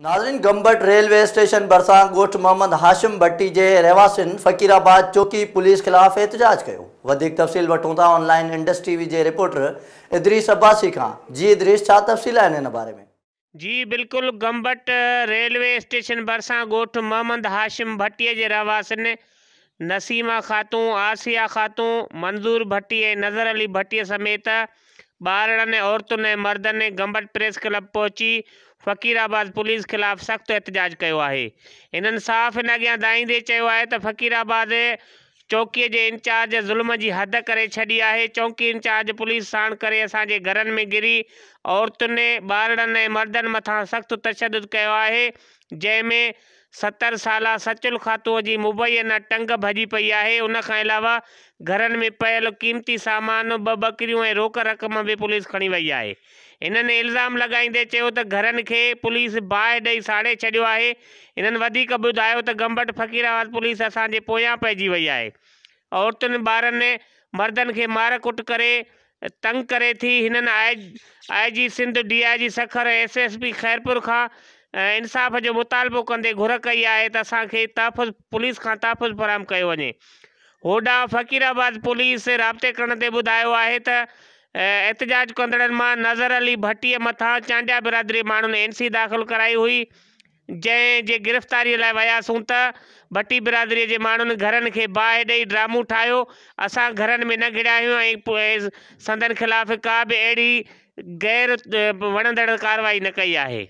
नाजरीन Gambat railway station भरसा गोठ मोहम्मद हाशिम भट्टी के रहवासिन फ़क़ीराबाद चौकी पुलिस खिलाफ एहतजाज किया तफ़सील वठूं ऑनलाइन इंडस टीवी के रिपोर्टर इद्रीस अब्बासी का जी इद्रीस तफ़सील है इन बारे में जी बिल्कुल गंबट रेलवे स्टेशन भरसा गोठ मोहम्मद हाशिम भट्टी के रहवासिन नसीमा खातू आसिया खातू मंज़ूर भट्टी नज़र अली भट्टी समेत बारड़न औरतुनि मर्द ने गंबट प्रेस क्लब पोची फ़क़ीराबाद पुलिस खिलाफ सख्त एहतजाज किया है इन साफ़ इन अगर दाईंदे चयो आहे फ़क़ीराबाद चौकी के इंचार्ज ज़ुल्म की हद कर छी है चौकी इंचार्ज पुलिस साण कर असाजे घर में गिरी औरत मर्द ऐं सख्त तशद सख़्तु है जैमें सत्तर साल सचुल खातू की मुबई अञा टंग भजी पई है उन घर अलावा में पयल क़ीमती सामान ब बकरियूं रोक रक़म भी पुलिस खड़ी वही है हिननि इल्ज़ाम लगाईदे तो घर के पुलिस बाह ॾेई साड़े छो है इन बुधा तो गंबट फ़क़ीराबाद पुलिस असाज पोया पइजी वही है औरतुनि ॿारनि मर्दनि मार कुट कर तंग करे थी इन I I G Sindh D I G Sukkur S S P Khairpur का इंसाफ़ जो मुतालबो कदे घुर कई है असफ तहफ़ुज़ पुलिस का तहफ़ुज़ फ़राहम किया वे होडा फ़क़ीराबाद पुलिस राबते करते ते है एतजाज कदड़न एहतजाज मां नज़र अली भट्टी मथा चांडिया बिरादरी माण्हुनि एन सी दाख़िल कराई हुई जैसे जे गिरफ़्तारीअ लाइ वियासीं त भटी बिरादरी के मान घर के बाह दई ड्रामू ठाहियो अस घर में न घिड़िया संदन खिलाफ़ का भी अड़ी गैर वणंदड़ कारवाई न कई है